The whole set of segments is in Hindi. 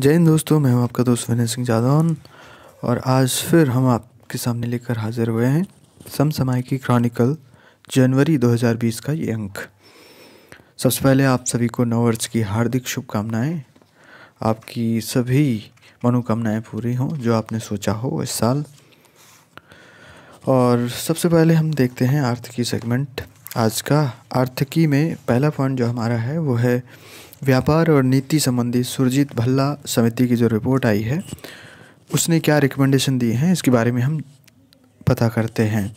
जय हिंद दोस्तों मैं हूं आपका दोस्त विनय सिंह जादौन और आज फिर हम आपके सामने लेकर हाजिर हुए हैं समसमाय की क्रॉनिकल जनवरी 2020 का ये अंक सबसे पहले आप सभी को नववर्ष की हार्दिक शुभकामनाएं आपकी सभी मनोकामनाएं पूरी हों जो आपने सोचा हो इस साल और सबसे पहले हम देखते हैं आर्थिकी सेगमेंट आज का आर्थिकी में पहला पॉइंट जो हमारा है वो है व्यापार और नीति संबंधी सुरजीत भल्ला समिति की जो रिपोर्ट आई है उसने क्या रिकमेंडेशन दिए हैं इसके बारे में हम पता करते हैं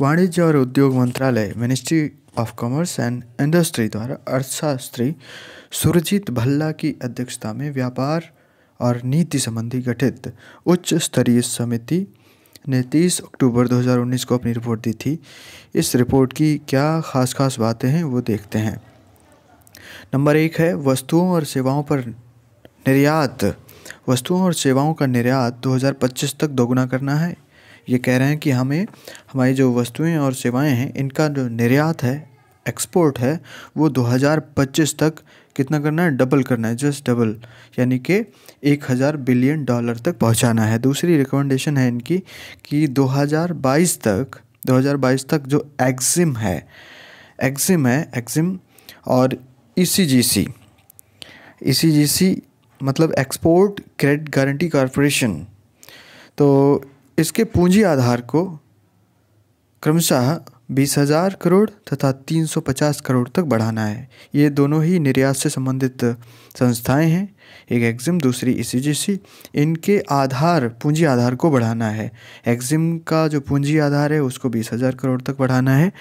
वाणिज्य और उद्योग मंत्रालय ministry of commerce and industry द्वारा अर्थशास्त्री सुरजीत भल्ला की अध्यक्षता में व्यापार और नीति संबंधी गठित उच्च स्तरीय समिति ने 30 अक्टूबर 2019 को अपनी रिपोर्ट दी थी इस रिपोर्ट की क्या खास खास बातें हैं वो देखते हैं नंबर एक है वस्तुओं और सेवाओं पर निर्यात वस्तुओं और सेवाओं का निर्यात 2025 तक दोगुना करना है ये कह रहे हैं कि हमें हमारी जो वस्तुएं और सेवाएं हैं इनका जो निर्यात है एक्सपोर्ट है वो 2025 तक कितना करना है डबल करना है जस्ट डबल यानी कि 1000 बिलियन डॉलर तक पहुंचाना है दूसरी रिकमेंडेशन है इनकी कि 2022 तक 2022 तक जो एक्जिम है एक्जिम है एक्जिम और ई e ई e मतलब एक्सपोर्ट क्रेडिट गारंटी कॉरपोरेशन तो इसके पूंजी आधार को क्रमशः बीस हजार करोड़ तथा 350 करोड़ तक बढ़ाना है ये दोनों ही निर्यात से संबंधित संस्थाएं हैं एक एग्जिम दूसरी ई e इनके आधार पूंजी आधार को बढ़ाना है एग्जिम का जो पूंजी आधार है उसको बीस हज़ार करोड़ तक बढ़ाना है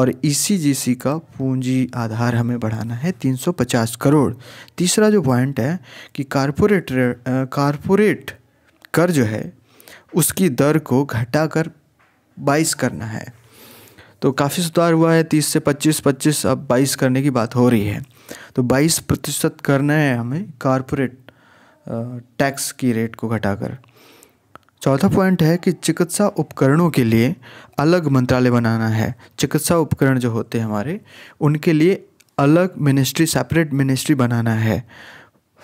और ई e का पूंजी आधार हमें बढ़ाना है 350 करोड़ तीसरा जो पॉइंट है कि कॉरपोरेट कॉरपोरेट कर जो है उसकी दर को घटाकर बाईस करना है तो काफ़ी सुधार हुआ है तीस से पच्चीस पच्चीस अब बाईस करने की बात हो रही है तो बाईस प्रतिशत करना है हमें कारपोरेट टैक्स की रेट को घटाकर चौथा पॉइंट है कि चिकित्सा उपकरणों के लिए अलग मंत्रालय बनाना है चिकित्सा उपकरण जो होते हैं हमारे उनके लिए अलग मिनिस्ट्री सेपरेट मिनिस्ट्री बनाना है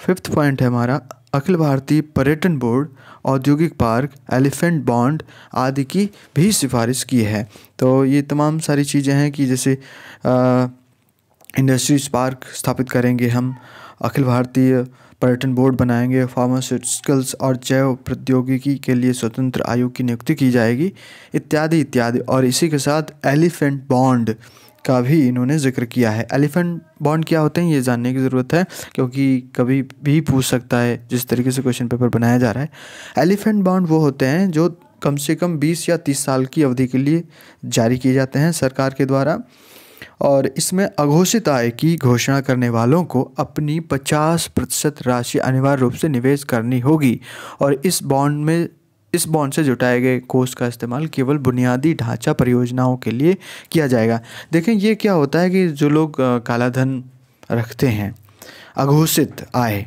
फिफ्थ पॉइंट है हमारा अखिल भारतीय पर्यटन बोर्ड औद्योगिक पार्क एलिफेंट बॉन्ड आदि की भी सिफारिश की है तो ये तमाम सारी चीज़ें हैं कि जैसे इंडस्ट्रीज पार्क स्थापित करेंगे हम अखिल भारतीय पर्यटन बोर्ड बनाएंगे फार्मास्यूटिकल्स और जैव प्रौद्योगिकी के लिए स्वतंत्र आयोग की नियुक्ति की जाएगी इत्यादि इत्यादि और इसी के साथ एलिफेंट बॉन्ड का भी इन्होंने जिक्र किया है एलिफेंट बॉन्ड क्या होते हैं ये जानने की ज़रूरत है क्योंकि कभी भी पूछ सकता है जिस तरीके से क्वेश्चन पेपर बनाया जा रहा है एलिफेंट बॉन्ड वो होते हैं जो कम से कम 20 या 30 साल की अवधि के लिए जारी किए जाते हैं सरकार के द्वारा और इसमें अघोषित आय की घोषणा करने वालों को अपनी 50 प्रतिशत राशि अनिवार्य रूप से निवेश करनी होगी और इस बॉन्ड में इस बॉन्ड से जुटाए गए कोष का इस्तेमाल केवल बुनियादी ढांचा परियोजनाओं के लिए किया जाएगा देखें ये क्या होता है कि जो लोग कालाधन रखते हैं अघोषित आय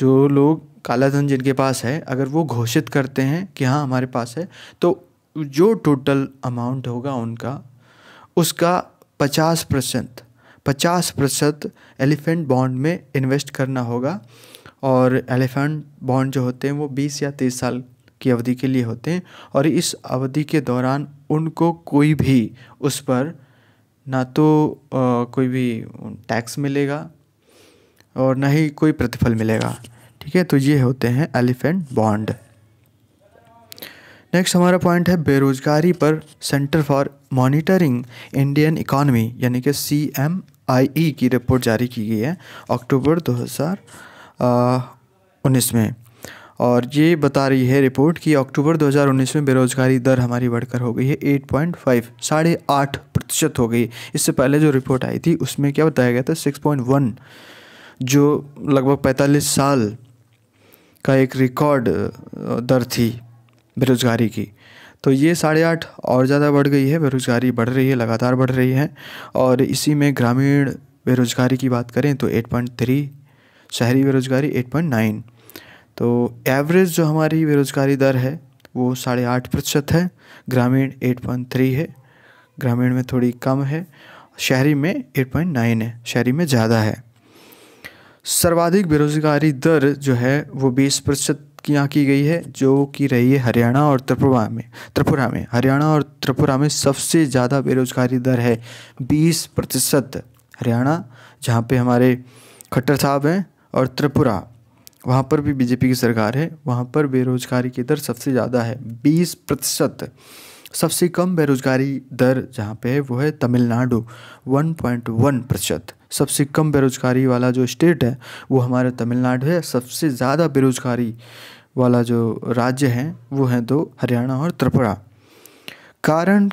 जो लोग कालाधन जिनके पास है अगर वो घोषित करते हैं कि हाँ हमारे पास है तो जो टोटल अमाउंट होगा उनका उसका पचास परसेंट पचास प्रतिशत एलिफेंट बॉन्ड में इन्वेस्ट करना होगा और एलिफेंट बॉन्ड जो होते हैं वो बीस या तीस साल की अवधि के लिए होते हैं और इस अवधि के दौरान उनको कोई भी उस पर ना तो आ, कोई भी टैक्स मिलेगा और ना ही कोई प्रतिफल मिलेगा ठीक है तो ये होते हैं एलिफेंट बॉन्ड नेक्स्ट हमारा पॉइंट है बेरोजगारी पर centre for monitoring Indian economy यानी कि सी एम आई ई की रिपोर्ट जारी की गई है अक्टूबर दो हज़ार उन्नीस में और ये बता रही है रिपोर्ट कि अक्टूबर 2019 में बेरोज़गारी दर हमारी बढ़कर हो गई है 8.5 पॉइंट साढ़े आठ प्रतिशत हो गई इससे पहले जो रिपोर्ट आई थी उसमें क्या बताया गया था 6.1 जो लगभग 45 साल का एक रिकॉर्ड दर थी बेरोज़गारी की तो ये साढ़े आठ और ज़्यादा बढ़ गई है बेरोज़गारी बढ़ रही है लगातार बढ़ रही है और इसी में ग्रामीण बेरोज़गारी की बात करें तो 8.3 शहरी बेरोज़गारी 8.9 तो एवरेज जो हमारी बेरोज़गारी दर है वो साढ़े आठ प्रतिशत है ग्रामीण एट पॉइंट थ्री है ग्रामीण में थोड़ी कम है शहरी में एट पॉइंट नाइन है शहरी में ज़्यादा है सर्वाधिक बेरोजगारी दर जो है वो बीस प्रतिशत की यहाँ की गई है जो कि रही है हरियाणा और त्रिपुरा में त्रिपुरा में हरियाणा और त्रिपुरा में सबसे ज़्यादा बेरोजगारी दर है बीस प्रतिशत हरियाणा जहाँ पे हमारे खट्टर साहब हैं और त्रिपुरा वहाँ पर भी बीजेपी की सरकार है वहाँ पर बेरोजगारी की दर सबसे ज़्यादा है बीस प्रतिशत सबसे कम बेरोजगारी दर जहाँ पे है वो है तमिलनाडु वन पॉइंट वन प्रतिशत सबसे कम बेरोजगारी वाला जो स्टेट है वो हमारा तमिलनाडु है सबसे ज़्यादा बेरोजगारी वाला जो राज्य है वो है दो हरियाणा और त्रिपुरा कारण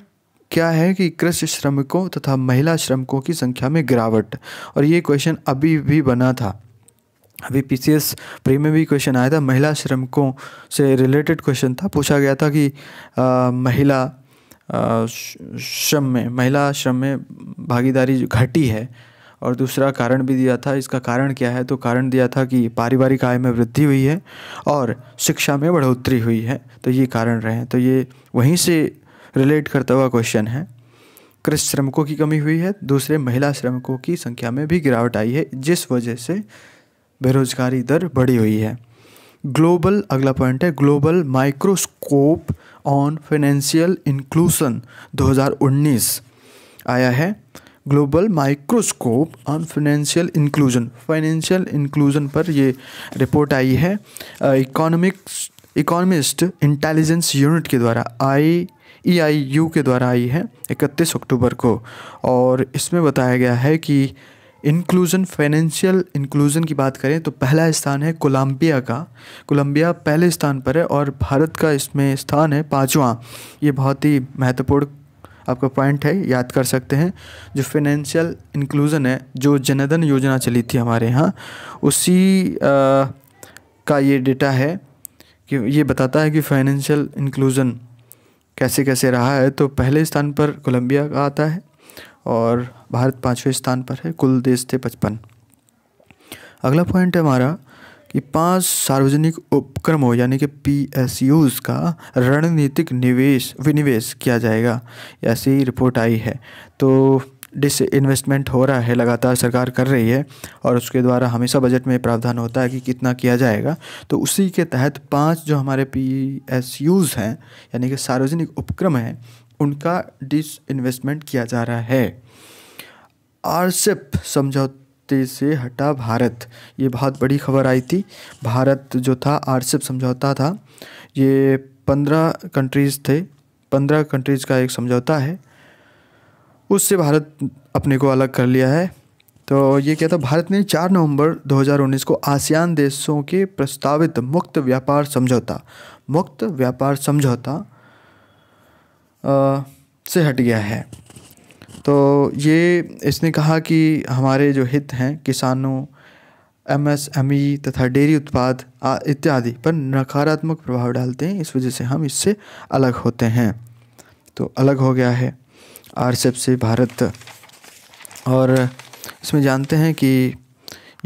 क्या है कि कृषि श्रमिकों तथा महिला श्रमिकों की संख्या में गिरावट और ये क्वेश्चन अभी भी बना था अभी पीसीएस प्री में भी क्वेश्चन आया था महिला श्रमिकों से रिलेटेड क्वेश्चन था पूछा गया था कि आ, महिला श्रम में महिला श्रम में भागीदारी घटी है और दूसरा कारण भी दिया था इसका कारण क्या है तो कारण दिया था कि पारिवारिक आय में वृद्धि हुई है और शिक्षा में बढ़ोतरी हुई है तो ये कारण रहे तो ये वहीं से रिलेट करता हुआ क्वेश्चन है कृषि श्रमिकों की कमी हुई है दूसरे महिला श्रमिकों की संख्या में भी गिरावट आई है जिस वजह से बेरोजगारी दर बढ़ी हुई है ग्लोबल अगला पॉइंट है global microscope on financial inclusion 2019 आया है global microscope on financial inclusion financial inclusion पर ये रिपोर्ट आई है इकोनॉमिक इकोनॉमिस्ट इंटेलिजेंस यूनिट के द्वारा आई ई आई यू के द्वारा आई है इकतीस अक्टूबर को और इसमें बताया गया है कि इंक्लूज़न फाइनेंशियल इंक्लूज़न की बात करें तो पहला स्थान है कोलंबिया का कोलंबिया पहले स्थान पर है और भारत का इसमें स्थान है पाँचवा ये बहुत ही महत्वपूर्ण आपका पॉइंट है याद कर सकते हैं जो फाइनेंशियल इंक्लूज़न है जो जनधन योजना चली थी हमारे यहाँ उसी आ, का ये डेटा है कि ये बताता है कि फाइनेंशियल इंक्लूज़न कैसे कैसे रहा है तो पहले स्थान पर कोलंबिया का आता है और भारत पाँचवें स्थान पर है कुल देश थे पचपन अगला पॉइंट है हमारा कि पांच सार्वजनिक उपक्रमों यानी कि पी एस यूज़ का रणनीतिक निवेश विनिवेश किया जाएगा ऐसी रिपोर्ट आई है तो डिस इन्वेस्टमेंट हो रहा है लगातार सरकार कर रही है और उसके द्वारा हमेशा बजट में प्रावधान होता है कि कितना किया जाएगा तो उसी के तहत पांच जो हमारे पी एस यूज़ हैं यानी कि सार्वजनिक उपक्रम हैं उनका डिस इन्वेस्टमेंट किया जा रहा है आरसेप समझौते से हटा भारत ये बहुत बड़ी खबर आई थी भारत जो था आरसेप समझौता था ये पंद्रह कंट्रीज़ थे पंद्रह कंट्रीज़ का एक समझौता है उससे भारत अपने को अलग कर लिया है तो ये क्या था भारत ने 4 नवंबर 2019 को आसियान देशों के प्रस्तावित मुक्त व्यापार समझौता मुक्त व्यापार समझौता से हट गया है तो ये इसने कहा कि हमारे जो हित हैं किसानों एमएसएमई तथा डेयरी उत्पाद इत्यादि पर नकारात्मक प्रभाव डालते हैं इस वजह से हम इससे अलग होते हैं तो अलग हो गया है आरसेप से भारत और इसमें जानते हैं कि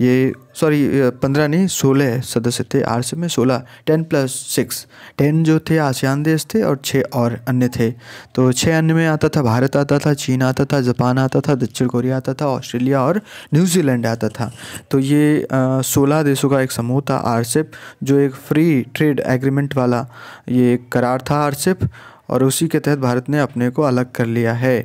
ये सॉरी पंद्रह नहीं सोलह सदस्य थे आर में सोलह टेन प्लस सिक्स टेन जो थे आसियान देश थे और छः और अन्य थे तो छः अन्य में आता था भारत आता था चीन आता था जापान आता था दक्षिण कोरिया आता था ऑस्ट्रेलिया और न्यूजीलैंड आता था तो ये सोलह देशों का एक समूह था आर जो एक फ्री ट्रेड एग्रीमेंट वाला ये करार था आर और उसी के तहत भारत ने अपने को अलग कर लिया है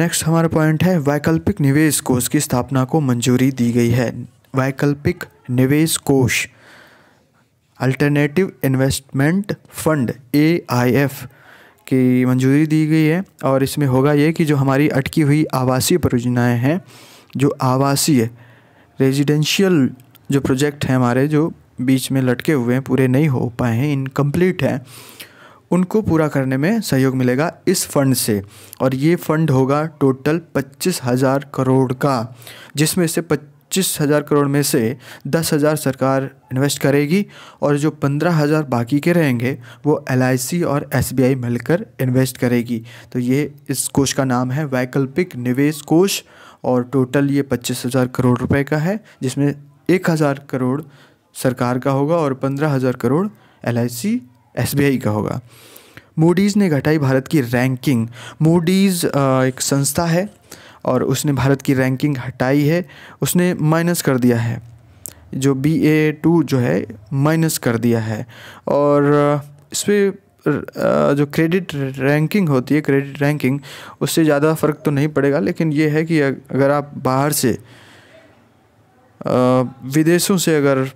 नेक्स्ट हमारा पॉइंट है वैकल्पिक निवेश कोष की स्थापना को मंजूरी दी गई है वैकल्पिक निवेश कोष alternative investment fund A I F की मंजूरी दी गई है और इसमें होगा ये कि जो हमारी अटकी हुई आवासीय परियोजनाएं हैं जो आवासीय रेजिडेंशियल जो प्रोजेक्ट हैं हमारे जो बीच में लटके हुए हैं पूरे नहीं हो पाए हैं इनकम्प्लीट हैं उनको पूरा करने में सहयोग मिलेगा इस फंड से और ये फंड होगा टोटल पच्चीस हज़ार करोड़ का जिसमें से पच्चीस हज़ार करोड़ में से दस हज़ार सरकार इन्वेस्ट करेगी और जो पंद्रह हज़ार बाकी के रहेंगे वो एल और एस मिलकर इन्वेस्ट करेगी तो ये इस कोष का नाम है वैकल्पिक निवेश कोष और टोटल ये पच्चीस हज़ार करोड़ रुपए का है जिसमें एक हज़ार करोड़ सरकार का होगा और पंद्रह हज़ार करोड़ एल एस का होगा मूडीज़ ने घटाई भारत की रैंकिंग मूडीज़ एक संस्था है और उसने भारत की रैंकिंग हटाई है उसने माइनस कर दिया है जो बी ए टू जो है माइनस कर दिया है और इस पर जो क्रेडिट रैंकिंग होती है क्रेडिट रैंकिंग उससे ज़्यादा फ़र्क तो नहीं पड़ेगा लेकिन ये है कि अगर आप बाहर से विदेशों से अगर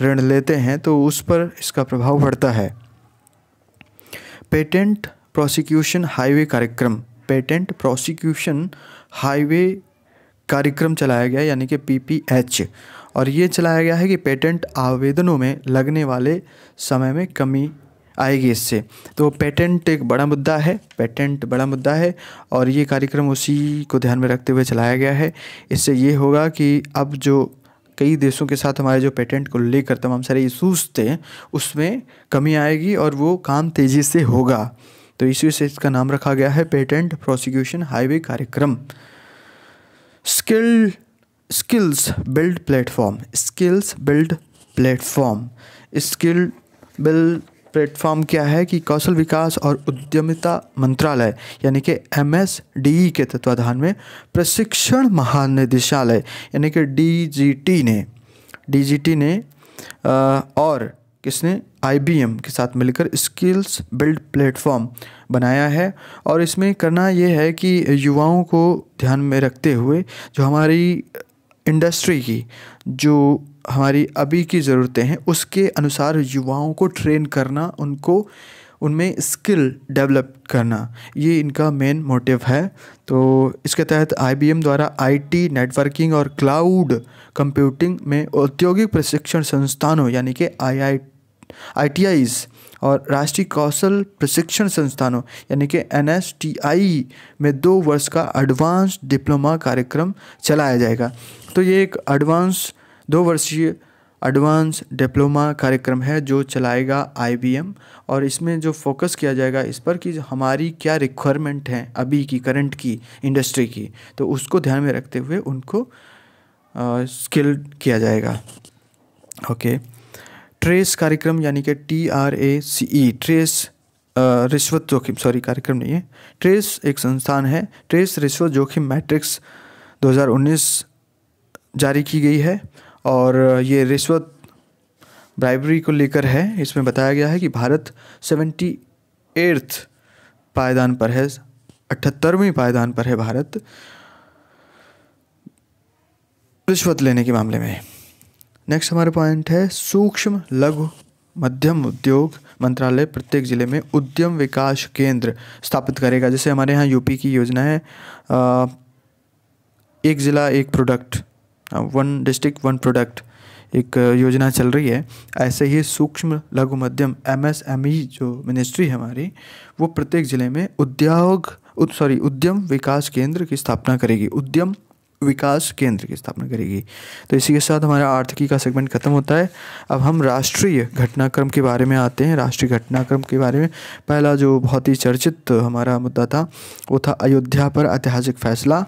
ऋण लेते हैं तो उस पर इसका प्रभाव पड़ता है पेटेंट प्रोसिक्यूशन हाईवे कार्यक्रम पेटेंट प्रोसिक्यूशन हाईवे कार्यक्रम चलाया गया यानी कि पीपीएच और ये चलाया गया है कि पेटेंट आवेदनों में लगने वाले समय में कमी आएगी इससे तो पेटेंट एक बड़ा मुद्दा है पेटेंट बड़ा मुद्दा है और ये कार्यक्रम उसी को ध्यान में रखते हुए चलाया गया है इससे ये होगा कि अब जो कई देशों के साथ हमारे जो पेटेंट को लेकर तमाम सारे इशूज़ थे उसमें कमी आएगी और वो काम तेज़ी से होगा तो इसी से इसका नाम रखा गया है पेटेंट प्रोसिक्यूशन हाईवे कार्यक्रम skill skills build platform skills build platform skill build platform क्या है कि कौशल विकास और उद्यमिता मंत्रालय यानी कि एम एस डी के तत्वाधान में प्रशिक्षण महानिदेशालय यानी कि डी ने डी ने आ, और किसने एम के साथ मिलकर स्किल्स बिल्ड प्लेटफॉर्म बनाया है और इसमें करना ये है कि युवाओं को ध्यान में रखते हुए जो हमारी इंडस्ट्री की जो हमारी अभी की ज़रूरतें हैं उसके अनुसार युवाओं को ट्रेन करना उनको उनमें स्किल डेवलप करना ये इनका मेन मोटिव है तो इसके तहत आईबीएम द्वारा आईटी नेटवर्किंग और क्लाउड कंप्यूटिंग में औद्योगिक प्रशिक्षण संस्थानों यानी कि आई आई आई और राष्ट्रीय कौशल प्रशिक्षण संस्थानों यानी कि एन में दो वर्ष का एडवांस डिप्लोमा कार्यक्रम चलाया जाएगा तो ये एक एडवांस दो वर्षीय एडवांस डिप्लोमा कार्यक्रम है जो चलाएगा आईबीएम और इसमें जो फोकस किया जाएगा इस पर कि हमारी क्या रिक्वायरमेंट हैं अभी की करंट की इंडस्ट्री की तो उसको ध्यान में रखते हुए उनको स्किल किया जाएगा ओके ट्रेस कार्यक्रम यानी कि T R A C E trace रिश्वत जोखिम सॉरी कार्यक्रम नहीं है ट्रेस एक संस्थान है ट्रेस रिश्वत जोखिम मैट्रिक्स 2019 जारी की गई है और ये रिश्वत ब्राइबरी को लेकर है इसमें बताया गया है कि भारत सेवेंटी एर्थ पायदान पर है अठहत्तरवीं पायदान पर है भारत रिश्वत लेने के मामले में नेक्स्ट हमारा पॉइंट है सूक्ष्म लघु मध्यम उद्योग मंत्रालय प्रत्येक जिले में उद्यम विकास केंद्र स्थापित करेगा जैसे हमारे यहाँ यूपी की योजना है आ, एक ज़िला एक product one district one product एक योजना चल रही है ऐसे ही सूक्ष्म लघु मध्यम एमएसएमई e जो मिनिस्ट्री है हमारी वो प्रत्येक ज़िले में उद्योग उद सॉरी उद्यम विकास केंद्र की स्थापना करेगी उद्यम विकास केंद्र की स्थापना करेगी तो इसी के साथ हमारा आर्थिकी का सेगमेंट खत्म होता है अब हम राष्ट्रीय घटनाक्रम के बारे में आते हैं राष्ट्रीय घटनाक्रम के बारे में पहला जो बहुत ही चर्चित हमारा मुद्दा था वो था अयोध्या पर ऐतिहासिक फैसला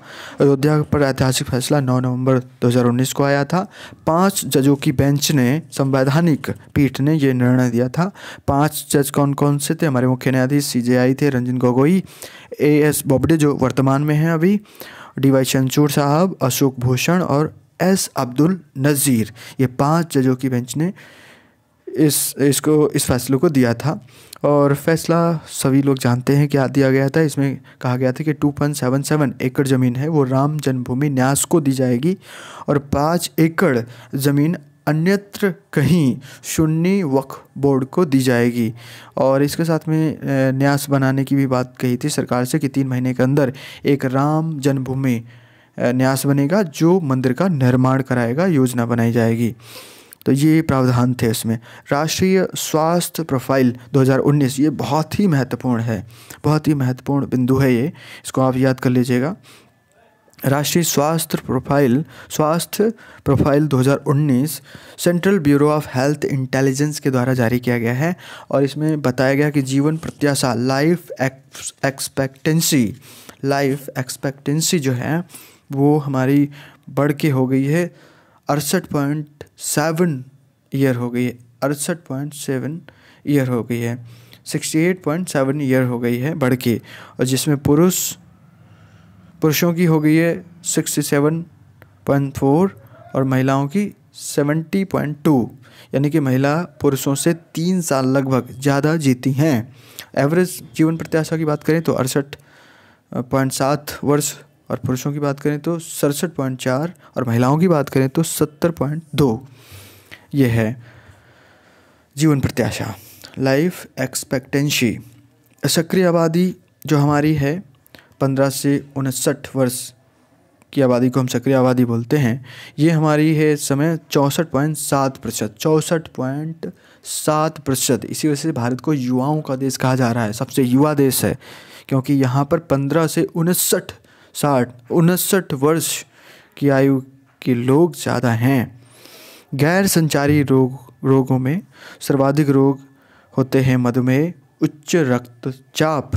अयोध्या पर ऐतिहासिक फैसला 9 नवंबर 2019 को आया था पाँच जजों की बेंच ने संवैधानिक पीठ ने ये निर्णय दिया था पाँच जज कौन कौन से थे हमारे मुख्य न्यायाधीश सी थे रंजन गोगोई ए एस बोबडे जो वर्तमान में हैं अभी डी वाई चंचूर साहब अशोक भूषण और एस अब्दुल नज़ीर ये पांच जजों की बेंच ने इस इसको इस फैसले को दिया था और फैसला सभी लोग जानते हैं क्या दिया गया था इसमें कहा गया था कि टू पॉइंट सेवन सेवन एकड़ ज़मीन है वो राम जन्मभूमि न्यास को दी जाएगी और पाँच एकड़ ज़मीन अन्यत्र कहीं सुन्नी वक्फ बोर्ड को दी जाएगी और इसके साथ में न्यास बनाने की भी बात कही थी सरकार से कि तीन महीने के अंदर एक राम जन्मभूमि न्यास बनेगा जो मंदिर का निर्माण कराएगा योजना बनाई जाएगी तो ये प्रावधान थे इसमें राष्ट्रीय स्वास्थ्य प्रोफाइल 2019 ये बहुत ही महत्वपूर्ण है बहुत ही महत्वपूर्ण बिंदु है ये इसको आप याद कर लीजिएगा राष्ट्रीय स्वास्थ्य प्रोफाइल स्वास्थ्य profile 2019 central bureau of health intelligence के द्वारा जारी किया गया है और इसमें बताया गया कि जीवन प्रत्याशा लाइफ एक्सपेक्टेंसी लाइफ एक्सपेक्टेंसी जो है वो हमारी बढ़ के हो गई है अड़सठ पॉइंट सेवन ईयर हो गई है अड़सठ पॉइंट सेवन ईयर हो गई है sixty eight point seven year हो गई है बढ़ के और जिसमें पुरुष पुरुषों की हो गई है सिक्सटी सेवन पॉइंट फोर और महिलाओं की सेवेंटी पॉइंट टू यानी कि महिला पुरुषों से तीन साल लगभग ज़्यादा जीती हैं एवरेज जीवन प्रत्याशा की बात करें तो अड़सठ पॉइंट सात वर्ष और पुरुषों की बात करें तो सड़सठ पॉइंट चार और महिलाओं की बात करें तो सत्तर पॉइंट दो ये है जीवन प्रत्याशा लाइफ एक्सपेक्टेंसी सक्रिय आबादी जो हमारी है पंद्रह से उनसठ वर्ष की आबादी को हम सक्रिय आबादी बोलते हैं ये हमारी है इस समय चौंसठ पॉइंट सात प्रतिशत चौंसठ पॉइंट सात प्रतिशत इसी वजह से भारत को युवाओं का देश कहा जा रहा है सबसे युवा देश है क्योंकि यहाँ पर पंद्रह से उनसठ साठ उनसठ वर्ष की आयु के लोग ज़्यादा हैं गैर संचारी रोग रोगों में सर्वाधिक रोग होते हैं मधुमेह उच्च रक्तचाप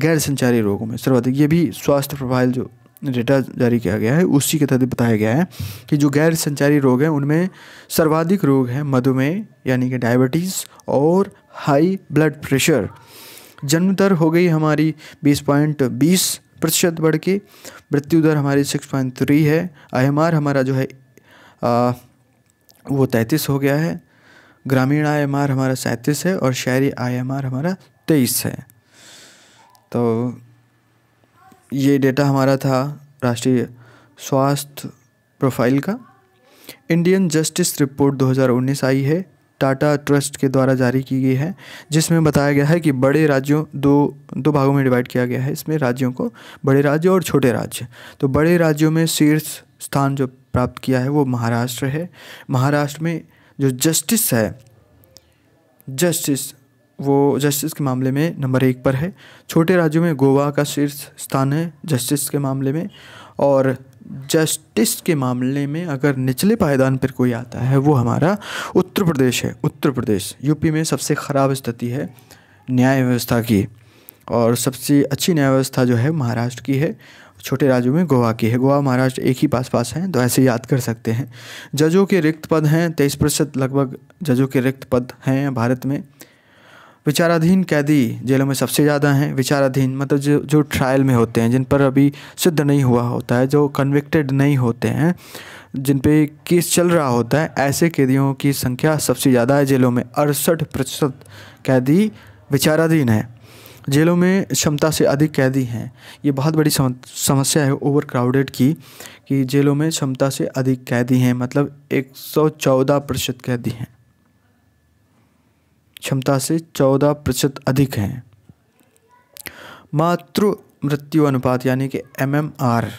गैर संचारी रोगों में सर्वाधिक ये भी स्वास्थ्य प्रोफाइल जो डेटा जारी किया गया है उसी के तहत बताया गया है कि जो गैर संचारी रोग हैं उनमें सर्वाधिक रोग हैं मधुमेह यानी कि डायबिटीज़ और हाई ब्लड प्रेशर जन्म दर हो गई हमारी बीस पॉइंट बीस प्रतिशत बढ़ के मृत्यु दर हमारी सिक्स पॉइंट थ्री है आई हमारा जो है आ, वो तैंतीस हो गया है ग्रामीण आई हमारा सैंतीस है और शहरी आई हमारा तेईस है तो ये डेटा हमारा था राष्ट्रीय स्वास्थ्य प्रोफाइल का इंडियन जस्टिस रिपोर्ट 2019 आई है टाटा ट्रस्ट के द्वारा जारी की गई है जिसमें बताया गया है कि बड़े राज्यों दो दो भागों में डिवाइड किया गया है इसमें राज्यों को बड़े राज्य और छोटे राज्य तो बड़े राज्यों में शीर्ष स्थान जो प्राप्त किया है वो महाराष्ट्र है महाराष्ट्र में जो जस्टिस है जस्टिस वो जस्टिस के मामले में नंबर एक पर है छोटे राज्यों में गोवा का शीर्ष स्थान है जस्टिस के मामले में और जस्टिस के मामले में अगर निचले पायदान पर कोई आता है वो हमारा उत्तर प्रदेश है उत्तर प्रदेश यूपी में सबसे ख़राब स्थिति है न्याय व्यवस्था की और सबसे अच्छी न्याय व्यवस्था जो है महाराष्ट्र की है छोटे राज्यों में गोवा की है गोवा महाराष्ट्र एक ही पास पास हैं तो ऐसे याद कर सकते हैं जजों के रिक्त पद हैं तेईस प्रतिशत लगभग जजों के रिक्त पद हैं भारत में विचाराधीन कैदी जेलों में सबसे ज़्यादा हैं विचाराधीन मतलब जो जो ट्रायल में होते हैं जिन पर अभी सिद्ध नहीं हुआ होता है जो कन्विक्टेड नहीं होते हैं जिन पे केस चल रहा होता है ऐसे कैदियों की संख्या सबसे ज़्यादा है जेलों में अड़सठ प्रतिशत कैदी विचाराधीन है जेलों में क्षमता से अधिक कैदी हैं ये बहुत बड़ी समस्या है ओवर क्राउडेड की कि जेलों में क्षमता से अधिक कैदी हैं मतलब 114 प्रतिशत कैदी हैं क्षमता से चौदह प्रतिशत अधिक हैं मातृ मृत्यु अनुपात यानी कि एम एम आर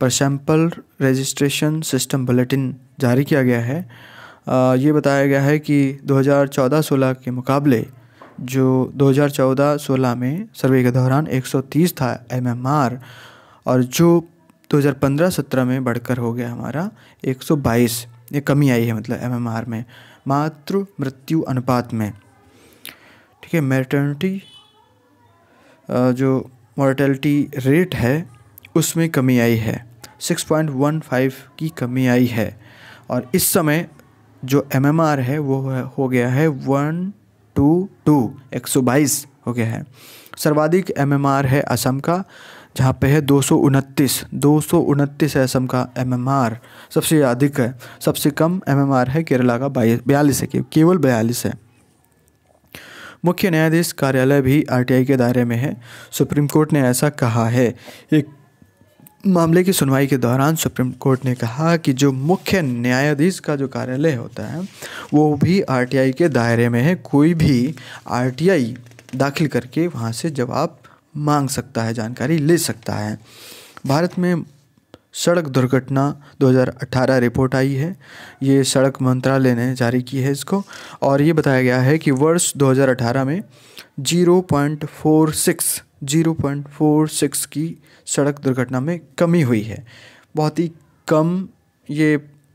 पर सैंपल रजिस्ट्रेशन सिस्टम बुलेटिन जारी किया गया है आ, ये बताया गया है कि 2014-16 के मुकाबले जो 2014-16 में सर्वे के दौरान 130 था एम एम आर और जो 2015-17 में बढ़कर हो गया हमारा 122 ये कमी आई है मतलब एम एम आर में मातृ मृत्यु अनुपात में ठीक है मैटर्निटी जो मॉर्टेलिटी रेट है उसमें कमी आई है 6.15 की कमी आई है और इस समय जो एम है वो हो गया है वन टू टू एक सौ बाईस हो गया है सर्वाधिक एम है असम का जहाँ पे है दो सौ उनतीस दो सौ उनतीस है असम का एमएमआर सबसे अधिक है सबसे कम एमएमआर है केरला का बाईस बयालीस है केवल बयालीस है मुख्य न्यायाधीश कार्यालय भी आरटीआई के दायरे में है सुप्रीम कोर्ट ने ऐसा कहा है एक मामले की सुनवाई के दौरान सुप्रीम कोर्ट ने कहा कि जो मुख्य न्यायाधीश का जो कार्यालय होता है वो भी आरटीआई के दायरे में है कोई भी आरटीआई दाखिल करके वहाँ से जवाब मांग सकता है जानकारी ले सकता है भारत में सड़क दुर्घटना 2018 रिपोर्ट आई है ये सड़क मंत्रालय ने जारी की है इसको और ये बताया गया है कि वर्ष 2018 में 0.46 0.46 की सड़क दुर्घटना में कमी हुई है बहुत ही कम ये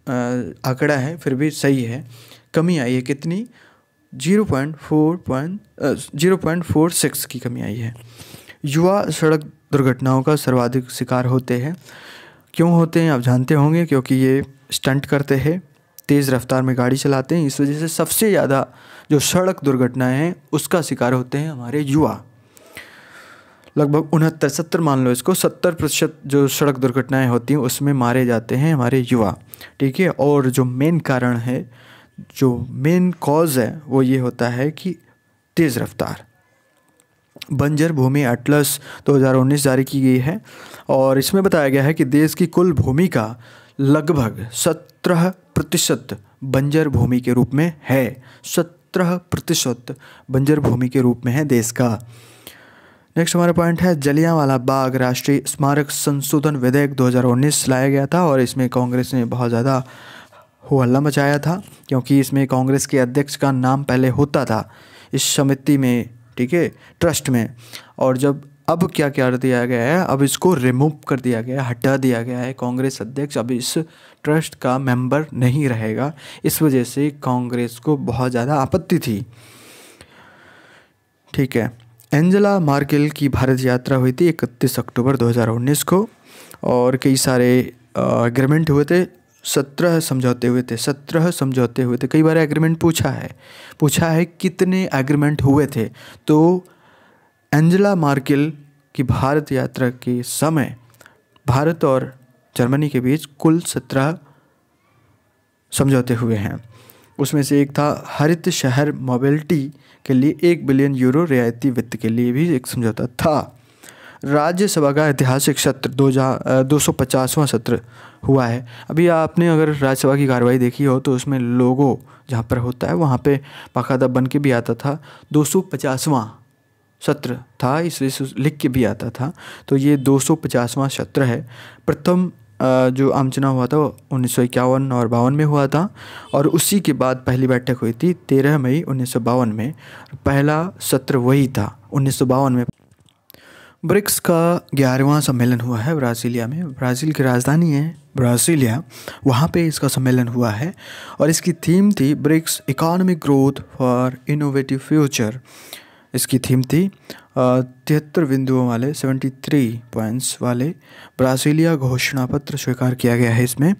आंकड़ा है फिर भी सही है कमी आई है कितनी 0.4 पॉइंट जीरो की कमी आई है युवा सड़क दुर्घटनाओं का सर्वाधिक शिकार होते हैं क्यों होते हैं आप जानते होंगे क्योंकि ये स्टंट करते हैं तेज़ रफ्तार में गाड़ी चलाते हैं इस वजह से सबसे ज़्यादा जो सड़क दुर्घटनाएं हैं उसका शिकार होते हैं हमारे युवा लगभग उनहत्तर सत्तर मान लो इसको सत्तर प्रतिशत जो सड़क दुर्घटनाएं होती हैं उसमें मारे जाते हैं हमारे युवा ठीक है और जो मेन कारण है जो मेन कॉज है वो ये होता है कि तेज़ रफ्तार बंजर भूमि एटलस 2019 जारी की गई है और इसमें बताया गया है कि देश की कुल भूमि का लगभग सत्रह प्रतिशत बंजर भूमि के रूप में है सत्रह प्रतिशत बंजर भूमि के रूप में है देश का नेक्स्ट हमारा पॉइंट है जलियांवाला बाग राष्ट्रीय स्मारक संशोधन विधेयक 2019 लाया गया था और इसमें कांग्रेस ने बहुत ज़्यादा हो हल्ला मचाया था क्योंकि इसमें कांग्रेस के अध्यक्ष का नाम पहले होता था इस समिति में ठीक है ट्रस्ट में और जब अब क्या कर दिया गया है अब इसको रिमूव कर दिया गया हटा दिया गया है कांग्रेस अध्यक्ष अब इस ट्रस्ट का मेंबर नहीं रहेगा इस वजह से कांग्रेस को बहुत ज़्यादा आपत्ति थी ठीक है एंजेला मार्केल की भारत यात्रा हुई थी इकतीस अक्टूबर 2019 को और कई सारे एग्रीमेंट हुए थे सत्रह समझौते हुए थे सत्रह समझौते हुए थे कई बार एग्रीमेंट पूछा है पूछा है कितने एग्रीमेंट हुए थे तो एंजेला मार्केल की भारत यात्रा के समय भारत और जर्मनी के बीच कुल सत्रह समझौते हुए हैं उसमें से एक था हरित शहर मोबिलिटी के लिए एक बिलियन यूरो रियायती वित्त के लिए भी एक समझौता था राज्यसभा का ऐतिहासिक सत्र दो हजार दो सौ पचासवां सत्र हुआ है अभी आपने अगर राज्यसभा की कार्रवाई देखी हो तो उसमें लोगों जहाँ पर होता है वहाँ पे बाकायदा बन के भी आता था दो सत्र था इसलिए लिख के भी आता था तो ये दो सत्र है प्रथम जो आम चुनाव हुआ था उन्नीस और बावन में हुआ था और उसी के बाद पहली बैठक हुई थी तेरह मई उन्नीस में पहला सत्र वही था उन्नीस में ब्रिक्स का ग्यारहवां सम्मेलन हुआ है ब्राज़ीलिया में ब्राज़ील की राजधानी है ब्राज़ीलिया वहाँ पे इसका सम्मेलन हुआ है और इसकी थीम थी BRICS economic growth for innovative future इसकी थीम थी तिहत्तर बिंदुओं वाले 73 पॉइंट्स वाले ब्रासीलिया घोषणा पत्र स्वीकार किया गया है इसमें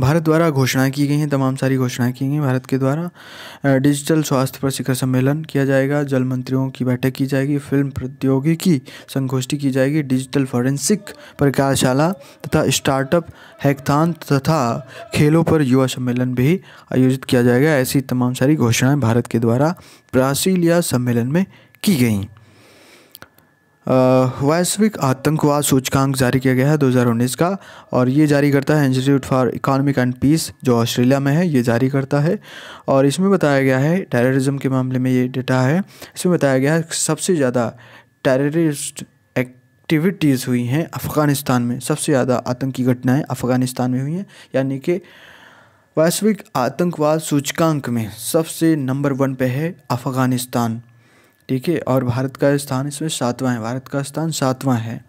भारत द्वारा घोषणाएं की गई हैं तमाम सारी घोषणाएं की गई भारत के द्वारा डिजिटल स्वास्थ्य पर शिखर सम्मेलन किया जाएगा जल मंत्रियों की बैठक की जाएगी फिल्म प्रौद्योगिकी संगोष्ठी की जाएगी डिजिटल फॉरेंसिक प्रकारशाला तथा स्टार्टअप हैकथान तथा खेलों पर युवा सम्मेलन भी आयोजित किया जाएगा ऐसी तमाम सारी घोषणाएँ भारत के द्वारा ब्रासीलिया सम्मेलन में की गई वैश्विक आतंकवाद सूचकांक जारी किया गया है 2019 का और ये जारी करता है institute for economic and peace जो ऑस्ट्रेलिया में है ये जारी करता है और इसमें बताया गया है टेररिज्म के मामले में ये डेटा है इसमें बताया गया है सबसे ज़्यादा टेररिस्ट एक्टिविटीज़ हुई हैं अफ़गानिस्तान में सबसे ज़्यादा आतंकी घटनाएँ अफ़गानिस्तान में हुई हैं यानी कि वैश्विक आतंकवाद सूचकांक में सबसे नंबर वन पे है अफ़गानिस्तान ठीक है और भारत का स्थान इसमें सातवां है भारत का स्थान सातवां है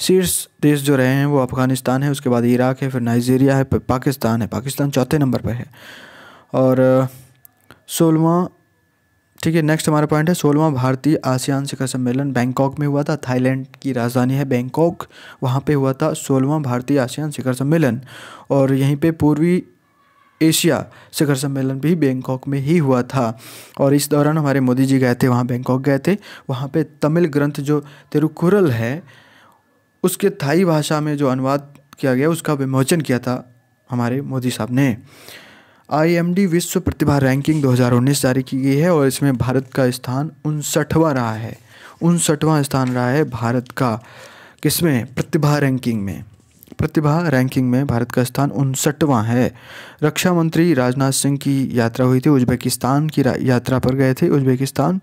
शीर्ष देश जो रहे हैं वो अफगानिस्तान है उसके बाद इराक है फिर नाइजीरिया है पाकिस्तान है पाकिस्तान चौथे नंबर पर है और सोलवा ठीक है नेक्स्ट हमारा पॉइंट है सोलवा भारतीय आसियान शिखर सम्मेलन बैंकॉक में हुआ था थाईलैंड की राजधानी है बैंकॉक वहाँ पे हुआ था सोलवा भारतीय आसियान शिखर सम्मेलन और यहीं पे पूर्वी एशिया शिखर सम्मेलन भी बैंकॉक में ही हुआ था और इस दौरान हमारे मोदी जी गए थे वहाँ बैंकॉक गए थे वहाँ पे तमिल ग्रंथ जो तिरुकुरल है उसके थाई भाषा में जो अनुवाद किया गया उसका विमोचन किया था हमारे मोदी साहब ने आई विश्व प्रतिभा रैंकिंग 2019 जारी की गई है और इसमें भारत का स्थान उनसठवा रहा है उनसठवा स्थान रहा है भारत का किसमें प्रतिभा रैंकिंग में प्रतिभा रैंकिंग में भारत का स्थान उनसठवां है रक्षा मंत्री राजनाथ सिंह की यात्रा हुई थी उज्बेकिस्तान की यात्रा पर गए थे उज्बेकिस्तान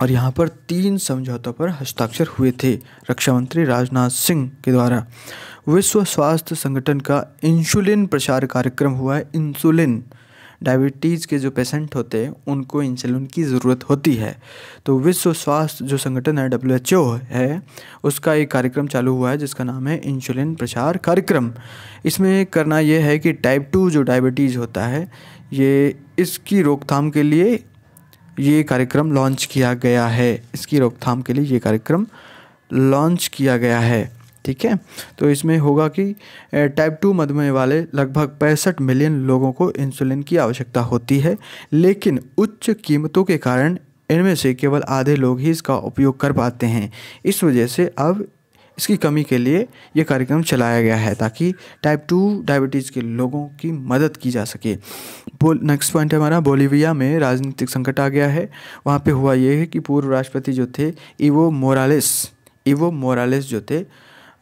और यहाँ पर तीन समझौतों पर हस्ताक्षर हुए थे रक्षा मंत्री राजनाथ सिंह के द्वारा विश्व स्वास्थ्य संगठन का इंसुलिन प्रचार कार्यक्रम हुआ है इंसुलिन डायबिटीज़ के जो पेशेंट होते हैं उनको इंसुलिन की ज़रूरत होती है तो विश्व स्वास्थ्य जो संगठन है डब्ल्यू एच ओ है उसका एक कार्यक्रम चालू हुआ है जिसका नाम है इंसुलिन प्रचार कार्यक्रम इसमें करना यह है कि टाइप टू जो डायबिटीज़ होता है ये इसकी रोकथाम के लिए ये कार्यक्रम लॉन्च किया गया है इसकी रोकथाम के लिए ये कार्यक्रम लॉन्च किया गया है ठीक है तो इसमें होगा कि टाइप टू मधुमेह वाले लगभग पैंसठ मिलियन लोगों को इंसुलिन की आवश्यकता होती है लेकिन उच्च कीमतों के कारण इनमें से केवल आधे लोग ही इसका उपयोग कर पाते हैं इस वजह से अब इसकी कमी के लिए ये कार्यक्रम चलाया गया है ताकि टाइप टू डायबिटीज़ के लोगों की मदद की जा सके बोल नेक्स्ट पॉइंट हमारा बोलीविया में राजनीतिक संकट आ गया है वहाँ पे हुआ ये है कि पूर्व राष्ट्रपति जो थे इवो मोरालेस इवो मोरालेस जो थे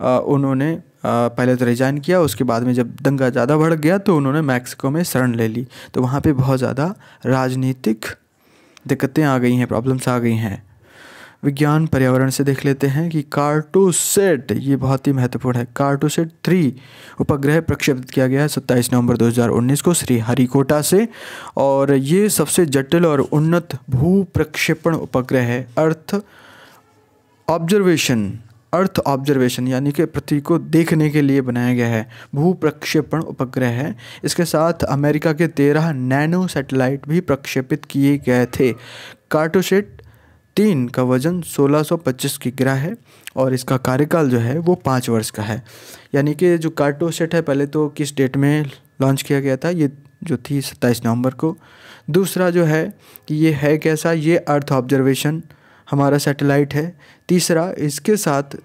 उन्होंने पहले तो रिजाइन किया उसके बाद में जब दंगा ज़्यादा भड़क गया तो उन्होंने मैक्सिको में शरण ले ली तो वहाँ पे बहुत ज़्यादा राजनीतिक दिक्कतें आ गई हैं प्रॉब्लम्स आ गई हैं विज्ञान पर्यावरण से देख लेते हैं कि कार्टोसेट ये बहुत ही महत्वपूर्ण है कार्टोसेट थ्री उपग्रह प्रक्षेपित किया गया है सत्ताईस नवंबर 2019 को श्री हरिकोटा से और ये सबसे जटिल और उन्नत भू प्रक्षेपण उपग्रह है अर्थ ऑब्जर्वेशन अर्थ ऑब्जर्वेशन यानी कि पृथ्वी को देखने के लिए बनाया गया है भू प्रक्षेपण उपग्रह है इसके साथ अमेरिका के तेरह नैनो सैटेलाइट भी प्रक्षेपित किए गए थे कार्टोशेट तीन का वजन 1625 ग्रह है और इसका कार्यकाल जो है वो पाँच वर्ष का है यानी कि जो कार्टोसेट है पहले तो किस डेट में लॉन्च किया गया था ये जो थी 27 नवंबर को दूसरा जो है कि ये है कैसा ये अर्थ ऑब्जर्वेशन हमारा सैटेलाइट है तीसरा इसके साथ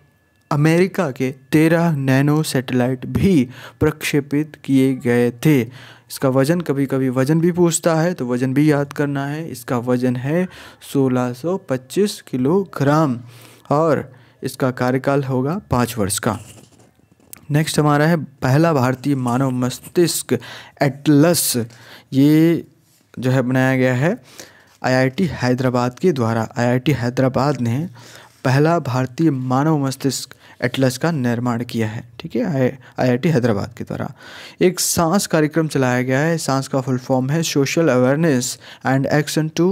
अमेरिका के तेरह नैनो सैटेलाइट भी प्रक्षेपित किए गए थे इसका वज़न कभी कभी वज़न भी पूछता है तो वज़न भी याद करना है इसका वज़न है 1625 किलोग्राम और इसका कार्यकाल होगा पाँच वर्ष का नेक्स्ट हमारा है पहला भारतीय मानव मस्तिष्क एटलस ये जो है बनाया गया है आईआईटी हैदराबाद के द्वारा आईआईटी हैदराबाद ने पहला भारतीय मानव मस्तिष्क एटलस का निर्माण किया है ठीक है आईआईटी हैदराबाद के द्वारा एक सांस कार्यक्रम चलाया गया है सांस का फुल फॉर्म है social awareness and action to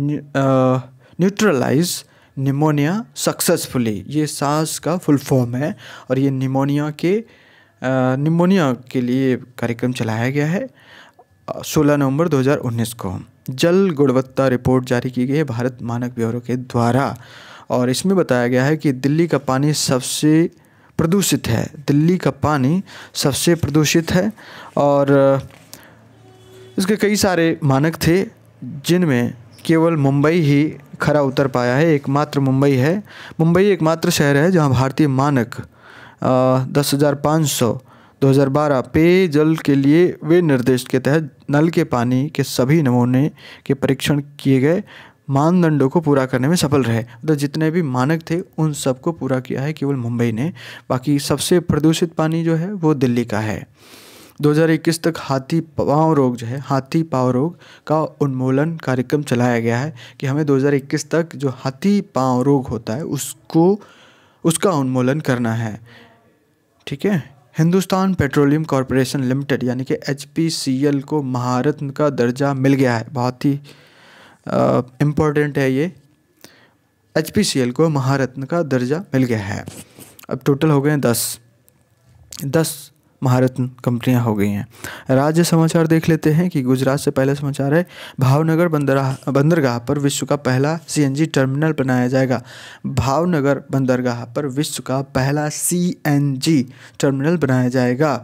neutralize pneumonia successfully ये सांस का फुल फॉर्म है और ये निमोनिया के निमोनिया के लिए कार्यक्रम चलाया गया है सोलह नवंबर उन्नीस को जल गुणवत्ता रिपोर्ट जारी की गई है भारत मानक ब्यूरो के द्वारा और इसमें बताया गया है कि दिल्ली का पानी सबसे प्रदूषित है दिल्ली का पानी सबसे प्रदूषित है और इसके कई सारे मानक थे जिनमें केवल मुंबई ही खरा उतर पाया है एकमात्र मुंबई है मुंबई एकमात्र शहर है जहां भारतीय मानक दस हज़ार पाँच सौ 2012 पेयजल के लिए वे निर्देश के तहत नल के पानी के सभी नमूने के परीक्षण किए गए मानदंडों को पूरा करने में सफल रहे मतलब जितने भी मानक थे उन सबको पूरा किया है केवल मुंबई ने बाकी सबसे प्रदूषित पानी जो है वो दिल्ली का है 2021 तक हाथी पाँव रोग जो है हाथी पाँव रोग का उन्मूलन कार्यक्रम चलाया गया है कि हमें 2021 तक जो हाथी पाँव रोग होता है उसको उसका उन्मूलन करना है ठीक है हिंदुस्तान पेट्रोलियम कॉरपोरेशन लिमिटेड यानी कि एच को महारत्न का दर्जा मिल गया है बहुत ही इम्पोर्टेंट है ये एच को महारत्न का दर्जा मिल गया है अब टोटल हो गए दस दस महारत्न कंपनियां हो गई हैं राज्य समाचार देख लेते हैं कि गुजरात से पहला समाचार है भावनगर बंदरा बंदरगाह पर विश्व का पहला सीएनजी टर्मिनल बनाया जाएगा भावनगर बंदरगाह पर विश्व का पहला सीएनजी टर्मिनल बनाया जाएगा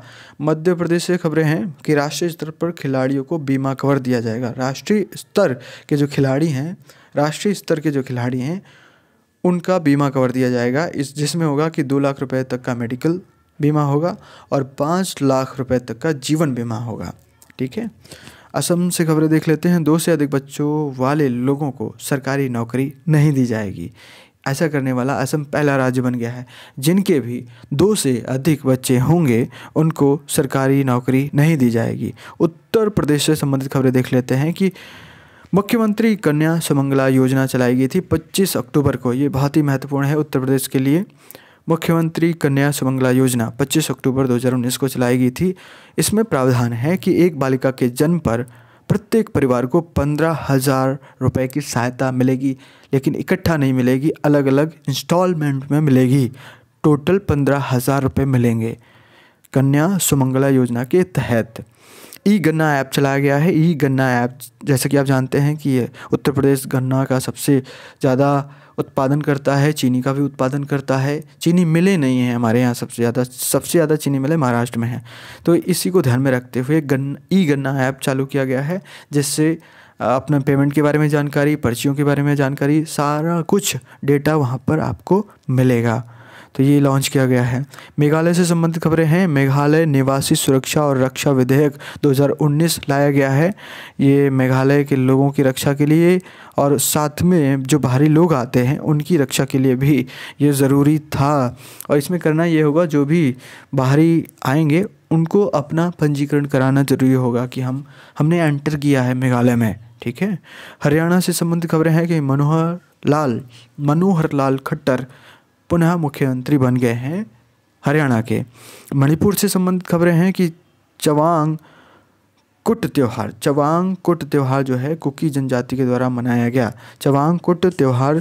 मध्य प्रदेश से खबरें हैं कि राष्ट्रीय स्तर पर खिलाड़ियों को बीमा कवर दिया जाएगा राष्ट्रीय स्तर के जो खिलाड़ी हैं राष्ट्रीय स्तर के जो खिलाड़ी हैं उनका बीमा कवर दिया जाएगा इस जिसमें होगा कि दो लाख रुपए तक का मेडिकल बीमा होगा और पाँच लाख रुपए तक का जीवन बीमा होगा ठीक है असम से खबरें देख लेते हैं दो से अधिक बच्चों वाले लोगों को सरकारी नौकरी नहीं दी जाएगी ऐसा करने वाला असम पहला राज्य बन गया है जिनके भी दो से अधिक बच्चे होंगे उनको सरकारी नौकरी नहीं दी जाएगी उत्तर प्रदेश से संबंधित खबरें देख लेते हैं कि मुख्यमंत्री कन्या सुमंगला योजना चलाई गई थी 25 अक्टूबर को ये बहुत ही महत्वपूर्ण है उत्तर प्रदेश के लिए मुख्यमंत्री कन्या सुमंगला योजना 25 अक्टूबर 2019 को चलाई गई थी इसमें प्रावधान है कि एक बालिका के जन्म पर प्रत्येक परिवार को पंद्रह हज़ार रुपये की सहायता मिलेगी लेकिन इकट्ठा नहीं मिलेगी अलग अलग इंस्टॉलमेंट में मिलेगी टोटल पंद्रह हज़ार रुपये मिलेंगे कन्या सुमंगला योजना के तहत ई गन्ना ऐप चलाया गया है ई गन्ना ऐप जैसा कि आप जानते हैं कि उत्तर प्रदेश गन्ना का सबसे ज़्यादा उत्पादन करता है चीनी का भी उत्पादन करता है चीनी मिले नहीं है हमारे यहाँ सबसे ज़्यादा सबसे ज़्यादा चीनी मिले महाराष्ट्र में है तो इसी को ध्यान में रखते हुए गन ई गन्ना ऐप चालू किया गया है जिससे अपना पेमेंट के बारे में जानकारी पर्चियों के बारे में जानकारी सारा कुछ डेटा वहाँ पर आपको मिलेगा तो ये लॉन्च किया गया है मेघालय से संबंधित खबरें हैं मेघालय निवासी सुरक्षा और रक्षा विधेयक 2019 लाया गया है ये मेघालय के लोगों की रक्षा के लिए और साथ में जो बाहरी लोग आते हैं उनकी रक्षा के लिए भी ये ज़रूरी था और इसमें करना ये होगा जो भी बाहरी आएंगे उनको अपना पंजीकरण कराना ज़रूरी होगा कि हम हमने एंटर किया है मेघालय में ठीक है हरियाणा से संबंधित खबरें हैं कि मनोहर लाल मनोहर लाल खट्टर पुनः मुख्यमंत्री बन गए हैं हरियाणा के मणिपुर से संबंधित खबरें हैं कि चवांग कुट त्यौहार चवांग कुट त्यौहार जो है कुकी जनजाति के द्वारा मनाया गया चवांग कुट त्यौहार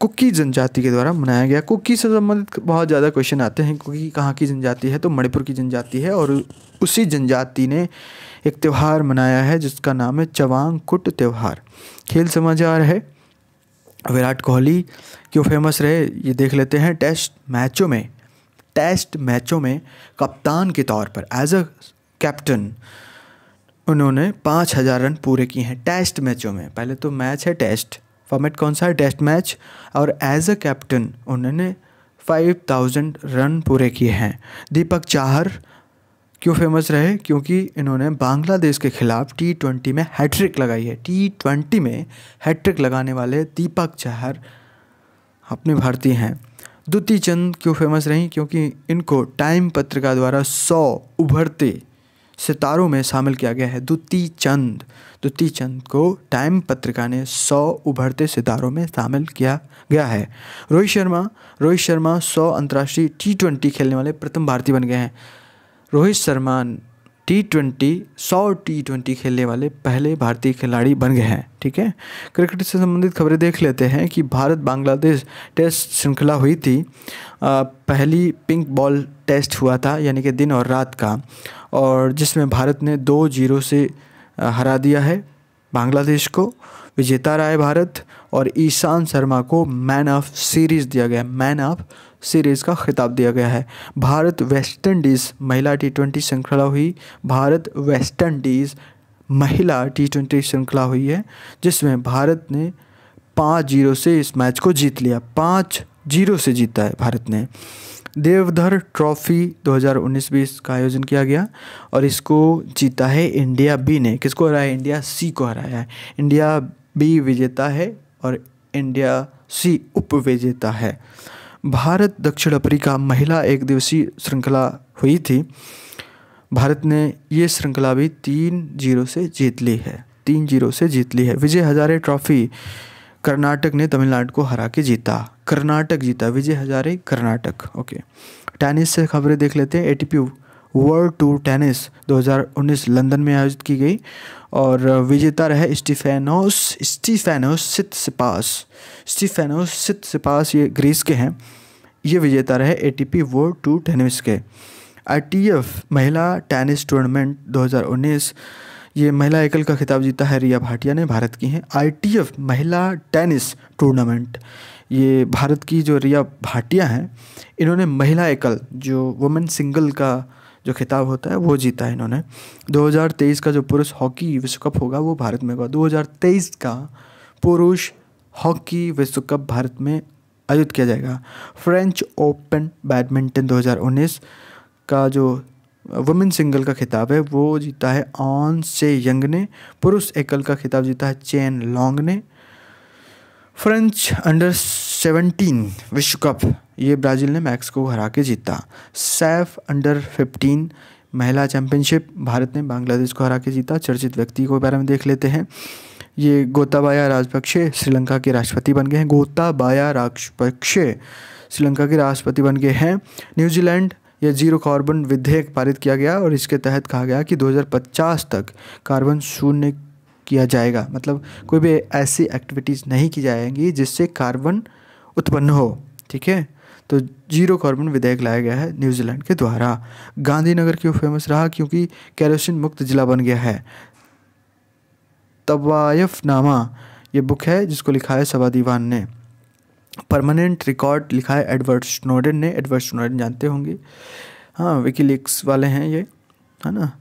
कुकी जनजाति के द्वारा मनाया गया कुकी से संबंधित बहुत ज़्यादा क्वेश्चन आते हैं कुकी कहाँ की जनजाति है तो मणिपुर की जनजाति है और उसी जनजाति ने एक त्यौहार मनाया है जिसका नाम है चवांग कुट त्यौहार खेल समाचार है विराट कोहली क्यों फेमस रहे ये देख लेते हैं टेस्ट मैचों में टेस्ट मैचों में कप्तान के तौर पर एज अ कैप्टन उन्होंने पाँच हज़ार रन पूरे किए हैं टेस्ट मैचों में पहले तो मैच है टेस्ट फॉर्मेट कौन सा है टेस्ट मैच और एज अ कैप्टन उन्होंने फाइव थाउजेंड रन पूरे किए हैं दीपक चाहर क्यों फेमस रहे क्योंकि इन्होंने बांग्लादेश के खिलाफ टी ट्वेंटी में हैट्रिक लगाई है टी ट्वेंटी में हैट्रिक लगाने वाले दीपक चहर अपने भारतीय हैं द्युति चंद क्यों फेमस रहीं क्योंकि इनको टाइम पत्रिका द्वारा सौ उभरते सितारों में शामिल किया गया है द्युति चंद द्युति चंद को टाइम पत्रिका ने सौ उभरते सितारों में शामिल किया गया है रोहित शर्मा रोहित शर्मा सौ अंतर्राष्ट्रीय टी ट्वेंटी खेलने वाले प्रथम भारतीय बन गए हैं रोहित शर्मा टी ट्वेंटी सौ टी ट्वेंटी खेलने वाले पहले भारतीय खिलाड़ी बन गए हैं ठीक है क्रिकेट से संबंधित खबरें देख लेते हैं कि भारत बांग्लादेश टेस्ट श्रृंखला हुई थी आ, पहली पिंक बॉल टेस्ट हुआ था यानी कि दिन और रात का और जिसमें भारत ने दो जीरो से हरा दिया है बांग्लादेश को विजेता राय भारत और ईशान शर्मा को मैन ऑफ सीरीज़ दिया गया मैन ऑफ सीरीज़ का खिताब दिया गया है भारत वेस्ट इंडीज़ महिला टी ट्वेंटी श्रृंखला हुई भारत वेस्ट इंडीज़ महिला टी ट्वेंटी श्रृंखला हुई है जिसमें भारत ने पाँच जीरो से इस मैच को जीत लिया पाँच जीरो से जीता है भारत ने देवधर ट्रॉफी 2019-20 का आयोजन किया गया और इसको जीता है इंडिया बी ने किसको हराया इंडिया सी को हराया है इंडिया बी विजेता है और इंडिया सी उप विजेता है भारत दक्षिण अफ्रीका महिला एक दिवसीय श्रृंखला हुई थी भारत ने ये श्रृंखला भी तीन जीरो से जीत ली है तीन जीरो से जीत ली है विजय हजारे ट्रॉफी कर्नाटक ने तमिलनाडु को हरा के जीता कर्नाटक जीता विजय हजारे कर्नाटक ओके टेनिस से खबरें देख लेते हैं ATP world tour tennis 2019 London में आयोजित की गई और विजेता रहे स्टीफेनोस स्टीफेनोस सित सिपास स्टीफेनोस सित सिपास ये ग्रीस के हैं ये विजेता रहे एटीपी वर्ल्ड टूर टेनिस के आईटीएफ महिला टेनिस टूर्नामेंट 2019 ये महिला एकल का खिताब जीता है रिया भाटिया ने भारत की हैं आई महिला टेनिस टूर्नामेंट ये भारत की जो रिया भाटिया हैं इन्होंने महिला एकल जो वुमेन सिंगल का जो खिताब होता है वो जीता है इन्होंने 2023 का जो पुरुष हॉकी विश्व कप होगा वो भारत में होगा 2023 का पुरुष हॉकी विश्व कप भारत में आयोजित किया जाएगा फ्रेंच ओपन बैडमिंटन 2019 का जो वुमेन सिंगल का खिताब है वो जीता है ऑन से यंग ने पुरुष एकल का खिताब जीता है चैन लॉन्ग ने फ्रेंच अंडर सेवनटीन विश्व कप ये ब्राज़ील ने मैक्स को हरा के जीता सैफ अंडर फिफ्टीन महिला चैंपियनशिप भारत ने बांग्लादेश को हरा के जीता चर्चित व्यक्ति को बारे में देख लेते हैं ये गोताबाया राजपक्षे श्रीलंका के राष्ट्रपति बन गए हैं गोताबाया राजपक्षे श्रीलंका के राष्ट्रपति बन गए हैं न्यूजीलैंड यह जीरो कार्बन विधेयक पारित किया गया और इसके तहत कहा गया कि 2050 तक कार्बन शून्य किया जाएगा मतलब कोई भी ऐसी एक्टिविटीज़ नहीं की जाएंगी जिससे कार्बन उत्पन्न हो ठीक है तो जीरो कार्बन विधेयक लाया गया है न्यूजीलैंड के द्वारा गांधीनगर क्यों फेमस रहा क्योंकि कैरोसिन मुक्त जिला बन गया है तवायफ नामा ये बुक है जिसको लिखा है सबा दीवान ने परमानेंट रिकॉर्ड लिखा है एडवर्ड स्नोडन ने एडवर्ड स्नोडन जानते होंगे हाँ विकीलीक्स वाले हैं ये है ना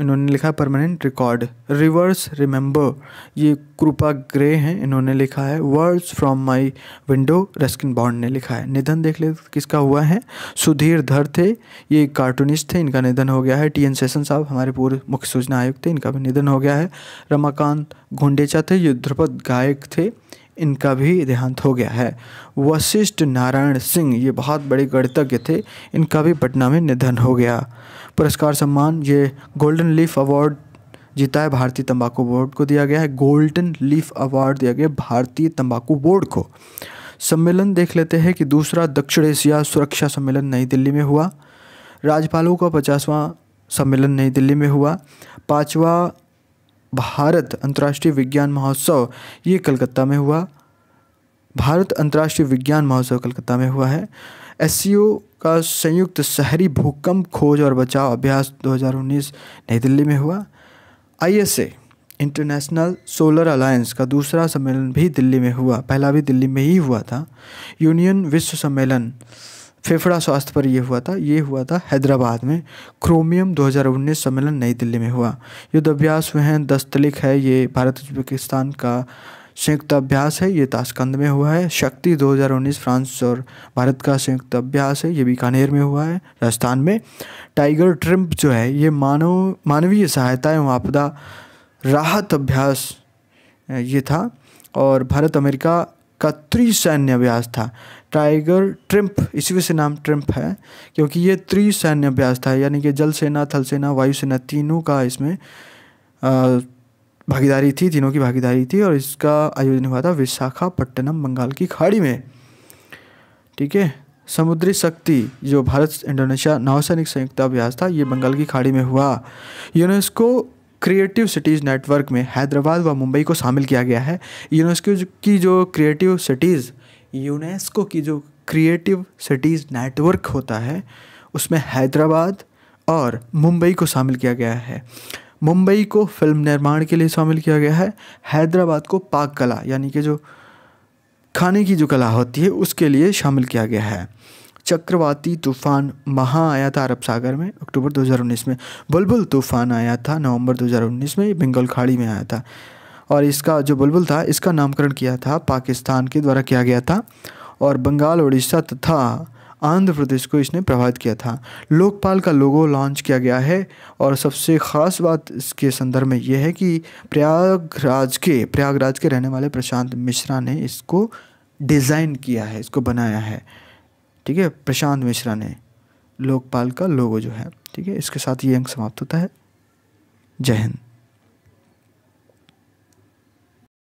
इन्होंने लिखा है परमानेंट रिकॉर्ड रिवर्स रिमेंबर ये कृपा ग्रे हैं इन्होंने लिखा है words from my window Ruskin Bond ने लिखा है निधन देख ले किसका हुआ है सुधीर धर थे ये कार्टूनिस्ट थे इनका निधन हो गया है टी एन सेशन साहब हमारे पूर्व मुख्य सूचना आयुक्त थे इनका भी निधन हो गया है रमाकांत घुंडेचा थे ये ध्रुपद गायक थे इनका भी देहांत हो गया है वशिष्ठ नारायण सिंह ये बहुत बड़े गणितज्ञ थे इनका भी पटना में निधन हो गया पुरस्कार सम्मान ये गोल्डन लीफ अवार्ड जीता है भारतीय तंबाकू बोर्ड को दिया गया है गोल्डन लीफ अवार्ड दिया गया भारतीय तंबाकू बोर्ड को सम्मेलन देख लेते हैं कि दूसरा दक्षिण एशिया सुरक्षा सम्मेलन नई दिल्ली में हुआ राज्यपालों का पचासवां सम्मेलन नई दिल्ली में हुआ पाँचवा भारत अंतर्राष्ट्रीय विज्ञान महोत्सव ये कलकत्ता में हुआ भारत अंतर्राष्ट्रीय विज्ञान महोत्सव कलकत्ता में हुआ है एस का संयुक्त शहरी भूकंप खोज और बचाव अभ्यास 2019 नई दिल्ली में हुआ आईएसए इंटरनेशनल सोलर अलायंस का दूसरा सम्मेलन भी दिल्ली में हुआ पहला भी दिल्ली में ही हुआ था यूनियन विश्व सम्मेलन फेफड़ा स्वास्थ्य पर यह हुआ था ये हुआ था हैदराबाद में क्रोमियम 2019 सम्मेलन नई दिल्ली में हुआ युद्धाभ्यास अभ्यास वह दस्तलिक है ये भारत उज्बेकिस्तान का संयुक्त अभ्यास है ये ताशकंद में हुआ है शक्ति 2019 फ्रांस और भारत का संयुक्त अभ्यास है ये बीकानेर में हुआ है राजस्थान में टाइगर ट्रिम्प जो है ये मानव मानवीय सहायता एवं आपदा राहत अभ्यास ये था और भारत अमेरिका का त्रिसैन्य अभ्यास था टाइगर ट्रिम्प इसी से नाम ट्रिम्प है क्योंकि ये त्रिसैन्य अभ्यास था यानी कि जल सेना थल सेना वायुसेना तीनों का इसमें भागीदारी थी तीनों की भागीदारी थी और इसका आयोजन हुआ था विशाखापट्टनम बंगाल की खाड़ी में ठीक है समुद्री शक्ति जो भारत इंडोनेशिया नौसैनिक संयुक्त अभ्यास था ये बंगाल की खाड़ी में हुआ यूनेस्को क्रिएटिव सिटीज़ नेटवर्क में हैदराबाद व मुंबई को शामिल किया गया है यूनेस्को की जो क्रिएटिव सिटीज़ यूनेस्को की जो क्रिएटिव सिटीज़ नेटवर्क होता है उसमें हैदराबाद और मुंबई को शामिल किया गया है मुंबई को फिल्म निर्माण के लिए शामिल किया गया है हैदराबाद को पाक कला यानी कि जो खाने की जो कला होती है उसके लिए शामिल किया गया है चक्रवाती तूफान महा आया था अरब सागर में अक्टूबर 2019 में बुलबुल तूफान आया था नवंबर 2019 में बंगाल खाड़ी में आया था और इसका जो बुलबुल था इसका नामकरण किया था पाकिस्तान के द्वारा किया गया था और बंगाल उड़ीसा तथा आंध्र प्रदेश को इसने प्रभावित किया था लोकपाल का लोगो लॉन्च किया गया है और सबसे ख़ास बात इसके संदर्भ में यह है कि प्रयागराज के प्रयागराज के रहने वाले प्रशांत मिश्रा ने इसको डिज़ाइन किया है इसको बनाया है ठीक है प्रशांत मिश्रा ने लोकपाल का लोगो जो है ठीक है इसके साथ ये अंक समाप्त होता है जय हिंद